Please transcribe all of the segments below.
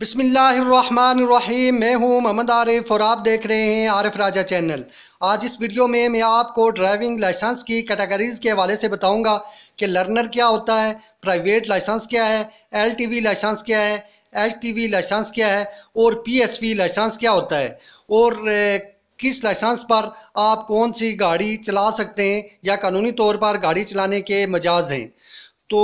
बिसमीम मैं हूँ मोहम्मद आरिफ और आप देख रहे हैं आरिफ राजा चैनल आज इस वीडियो में मैं आपको ड्राइविंग लाइसेंस की कैटेगरीज़ के हवाले से बताऊंगा कि लर्नर क्या होता है प्राइवेट लाइसेंस क्या है एलटीवी लाइसेंस क्या है एचटीवी लाइसेंस क्या है और पीएसवी लाइसेंस क्या होता है और किस लाइसेंस पर आप कौन सी गाड़ी चला सकते हैं या कानूनी तौर पर गाड़ी चलाने के मजाज हैं तो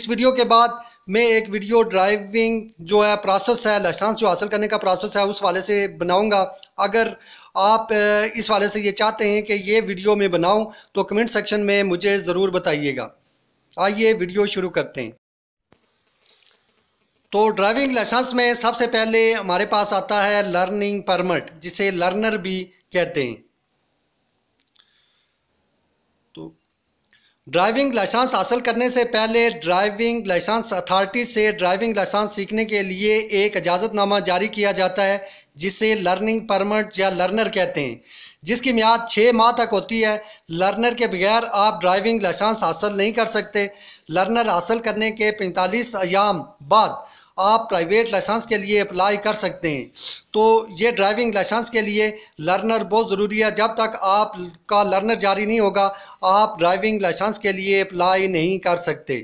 इस वीडियो के बाद मैं एक वीडियो ड्राइविंग जो है प्रोसेस है लाइसेंस जो हासिल करने का प्रोसेस है उस वाले से बनाऊंगा अगर आप इस वाले से ये चाहते हैं कि ये वीडियो मैं बनाऊं तो कमेंट सेक्शन में मुझे ज़रूर बताइएगा आइए वीडियो शुरू करते हैं तो ड्राइविंग लाइसेंस में सबसे पहले हमारे पास आता है लर्निंग परमिट जिसे लर्नर भी कहते हैं ड्राइविंग लाइसेंस हासिल करने से पहले ड्राइविंग लाइसेंस अथॉरिटी से ड्राइविंग लाइसेंस सीखने के लिए एक इजाज़तनामा जारी किया जाता है जिसे लर्निंग परमिट या लर्नर कहते हैं जिसकी म्याद छः माह तक होती है लर्नर के बगैर आप ड्राइविंग लाइसेंस हासिल नहीं कर सकते लर्नर हासिल करने के पैंतालीस अयाम बाद आप प्राइवेट लाइसेंस के लिए अप्लाई कर सकते हैं तो ये ड्राइविंग लाइसेंस के लिए लर्नर बहुत ज़रूरी है जब तक आपका लर्नर जारी नहीं होगा आप ड्राइविंग लाइसेंस के लिए अप्लाई नहीं कर सकते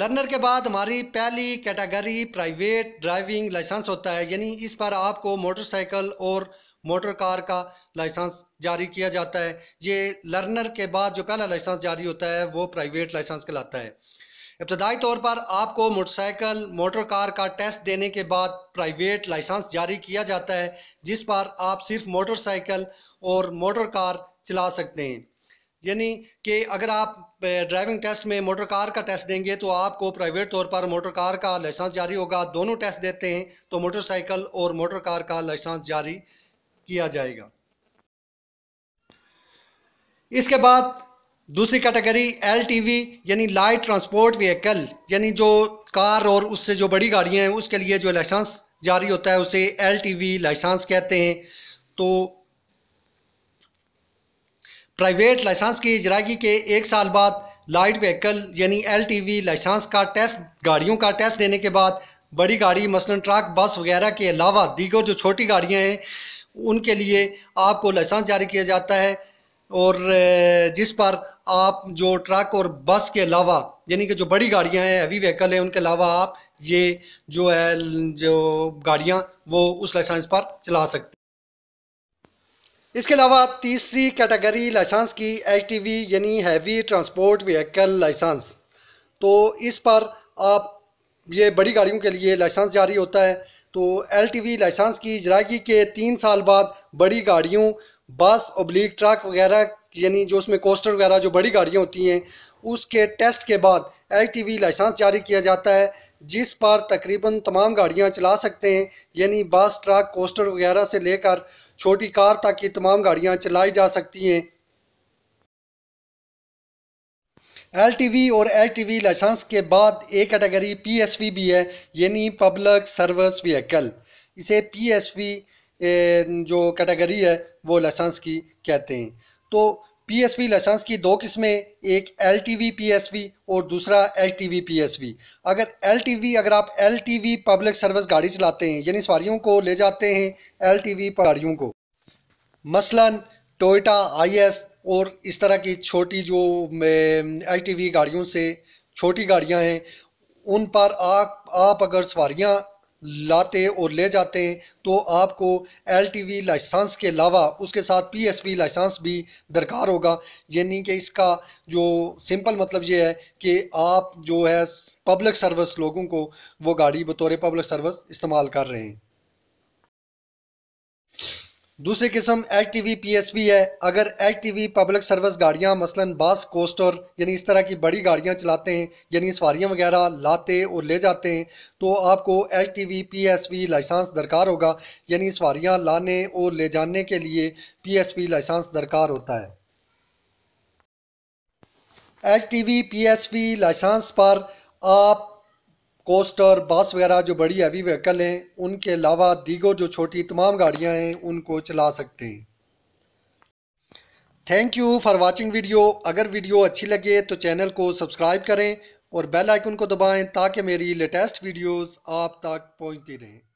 लर्नर के बाद हमारी पहली कैटेगरी प्राइवेट ड्राइविंग लाइसेंस होता है यानी इस पर आपको मोटरसाइकिल और मोटर कार का लाइसेंस जारी किया जाता है ये लर्नर के बाद जो पहला लाइसेंस जारी होता है वो प्राइवेट लाइसेंस कहलाता है इब्तदाई तौर पर आपको मोटरसाइकिल मोटर कार का टेस्ट देने के बाद प्राइवेट लाइसेंस जारी किया जाता है जिस पर आप सिर्फ मोटरसाइकिल और मोटर कार चला सकते हैं यानी कि अगर आप ड्राइविंग टेस्ट में मोटर कार का टेस्ट देंगे तो आपको प्राइवेट तौर पर मोटर कार का लाइसेंस जारी होगा दोनों टेस्ट देते हैं तो मोटरसाइकिल और मोटर कार का लाइसेंस जारी किया जाएगा इसके बाद दूसरी कैटेगरी एलटीवी यानी लाइट ट्रांसपोर्ट व्हीकल यानी जो कार और उससे जो बड़ी गाड़ियां हैं उसके लिए जो लाइसेंस जारी होता है उसे एलटीवी लाइसेंस कहते हैं तो प्राइवेट लाइसेंस की इजरागी के एक साल बाद लाइट व्हीकल यानी एलटीवी लाइसेंस का टेस्ट गाड़ियों का टेस्ट देने के बाद बड़ी गाड़ी मसलन ट्रक बस वगैरह के अलावा दीगर जो छोटी गाड़ियाँ हैं उनके लिए आपको लाइसेंस जारी किया जाता है और जिस पर आप जो ट्रक और बस के अलावा यानी कि जो बड़ी गाड़ियां हैं हैवी व्हीकल हैं उनके अलावा आप ये जो है जो गाड़ियां वो उस लाइसेंस पर चला सकते इसके अलावा तीसरी कैटेगरी लाइसेंस की एच यानी हैवी ट्रांसपोर्ट व्हीकल लाइसेंस तो इस पर आप ये बड़ी गाड़ियों के लिए लाइसेंस जारी होता है तो वी लाइसेंस की इजरागी के तीन साल बाद बड़ी गाड़ियों बस ओब्लिक ट्रक वगैरह यानी जो उसमें कोस्टर वगैरह जो बड़ी गाड़ियाँ होती हैं उसके टेस्ट के बाद वी लाइसेंस जारी किया जाता है जिस पर तकरीबन तमाम गाड़ियाँ चला सकते हैं यानी बस ट्रक कोस्टर वगैरह से लेकर छोटी कार तक की तमाम गाड़ियाँ चलाई जा सकती हैं वी और वी लाइसेंस के बाद एक कैटेगरी वी भी है यानी पब्लिक सर्विस व्हीकल इसे वी जो कैटेगरी है वो लाइसेंस की कहते हैं तो वी लाइसेंस की दो किस्में एक एस वी और दूसरा एस वी अगर वी अगर आप वी पब्लिक सर्विस गाड़ी चलाते हैं यानी सवारियों को ले जाते हैं एल वी गाड़ियों को मसलन टोयोटा एस और इस तरह की छोटी जो एच टी वी गाड़ियों से छोटी गाड़ियां हैं उन पर आप आप अगर सवारियां लाते और ले जाते हैं तो आपको एल टी वी लाइसेंस के अलावा उसके साथ पी एस वी लाइसेंस भी दरकार होगा यानी कि इसका जो सिंपल मतलब ये है कि आप जो है पब्लिक सर्विस लोगों को वो गाड़ी बतौर पब्लिक सर्विस इस्तेमाल कर रहे हैं दूसरी किस्म H T V P S V है अगर H T V public service गाड़ियाँ मसलन बास कोस्टर यानी इस तरह की बड़ी गाड़ियाँ चलाते हैं यानी सवारियाँ वगैरह लाते और ले जाते हैं तो आपको H T V P S V licence दरकार होगा यानी सवारियाँ लाने और ले जाने के लिए पी एस वी लाइसेंस दरकार होता है H T V P S V licence पर आप कोस्टर बस वगैरह जो बड़ी हैवी व्हीकल हैं उनके अलावा दीगो जो छोटी तमाम गाड़ियाँ हैं उनको चला सकते हैं thank you for watching video अगर वीडियो अच्छी लगे तो चैनल को सब्सक्राइब करें और बेल आइकन को दबाएं ताकि मेरी लेटेस्ट वीडियोस आप तक पहुंचती रहें